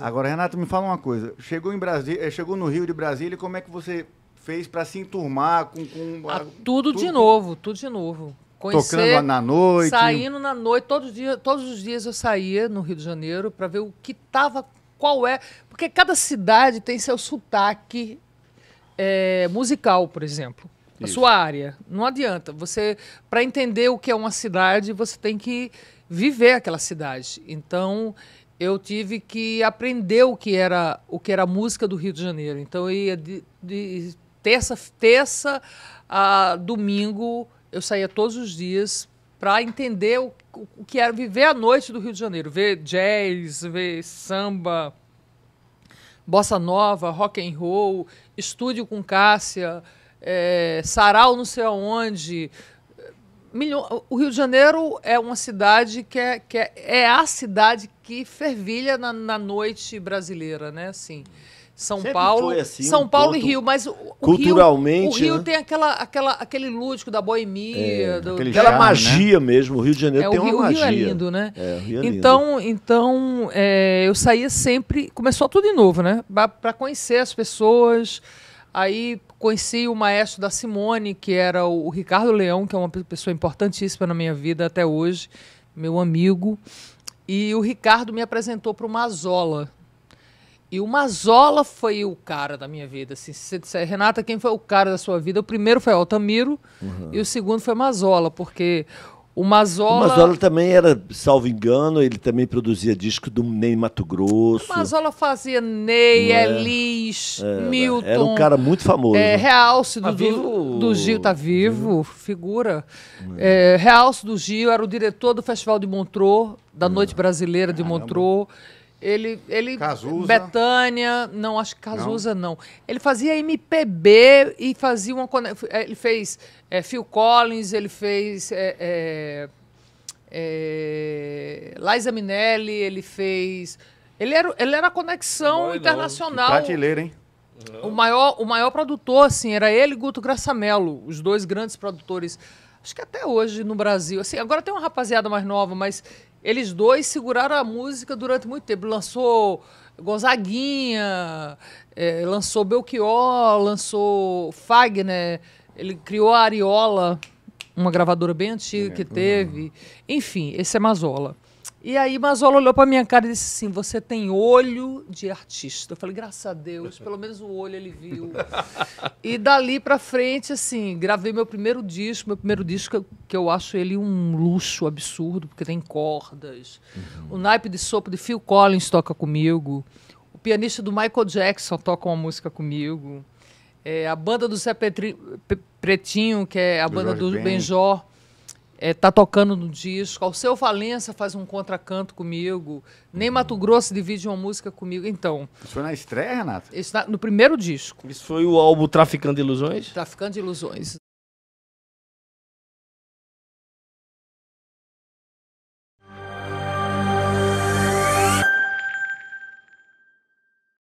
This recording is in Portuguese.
Agora, Renato, me fala uma coisa. Chegou, em Brasília, eh, chegou no Rio de Brasília, como é que você fez para se enturmar com... com a, ah, tudo, tudo, de novo, tudo de novo. Conhecer, Tocando na noite. Saindo na noite. Todos os dias, todos os dias eu saía no Rio de Janeiro para ver o que tava, qual é. Porque cada cidade tem seu sotaque é, musical, por exemplo. Isso. A sua área. Não adianta. Você, para entender o que é uma cidade, você tem que viver aquela cidade. Então, eu tive que aprender o que era o que era a música do Rio de Janeiro. Então eu ia de, de terça terça a domingo eu saía todos os dias para entender o, o que era viver a noite do Rio de Janeiro, ver jazz, ver samba, bossa nova, rock and roll, estúdio com Cássia, é, sarau não sei aonde, milho... o Rio de Janeiro é uma cidade que é, que é, é a cidade que fervilha na, na noite brasileira, né? Assim. São Sempre Paulo, assim, São um Paulo e Rio, mas o, culturalmente, o Rio, o Rio né? tem aquela, aquela, aquele lúdico da boemia, é, do, aquela charme, né? magia né? mesmo. O Rio de Janeiro é, tem o Rio, uma é magia. Né? É, o Rio é lindo, né? É, é lindo. Então, então é, eu saía sempre, começou tudo de novo, né? Para conhecer as pessoas. Aí conheci o maestro da Simone, que era o Ricardo Leão, que é uma pessoa importantíssima na minha vida até hoje, meu amigo. E o Ricardo me apresentou para o Mazola. E o Mazola foi o cara da minha vida. Assim, se você disser, Renata, quem foi o cara da sua vida? O primeiro foi Altamiro uhum. e o segundo foi Mazola, porque o Mazola... O Mazola também era, salvo engano, ele também produzia disco do Ney Mato Grosso. O Mazola fazia Ney, é? Elis, é, Milton. Era um cara muito famoso. É, né? Realce do, tá do, do, Gil, tá vivo, figura. É, Realce do Gil era o diretor do Festival de Montreux, da Noite Brasileira de Caramba. Montreux. Ele, ele Cazuza. Betânia, não, acho que Cazuza não. não. Ele fazia MPB e fazia uma eh, ele fez é, Phil Collins, ele fez é, é, Liza Minelli, ele fez ele era, ele era a conexão Boy, internacional. Prateleira, hein? O maior, o maior produtor, assim, era ele e Guto Graçamelo, os dois grandes produtores. Acho que até hoje no Brasil. Assim, agora tem uma rapaziada mais nova, mas eles dois seguraram a música durante muito tempo. Lançou Gonzaguinha, é, lançou Belchior, lançou Fagner, ele criou a Ariola, uma gravadora bem antiga é, que teve. Enfim, esse é Mazola. E aí Mazola olhou para minha cara e disse assim: Você tem olho de artista. Eu falei: Graças a Deus, pelo menos o olho ele viu. e dali para frente, assim, gravei meu primeiro disco. Meu primeiro disco que eu acho ele um luxo absurdo, porque tem cordas. Uhum. O naipe de sopro de Phil Collins toca comigo. O pianista do Michael Jackson toca uma música comigo. É, a banda do Zé Petri, Pretinho, que é a do banda Jorge do Benjó. Ben é, tá tocando no disco. seu Valença faz um contracanto comigo. Nem Mato uhum. Grosso divide uma música comigo. Então. Isso foi na estreia, Renata. Isso na, no primeiro disco. Isso foi o álbum Traficando Ilusões? Traficando Ilusões.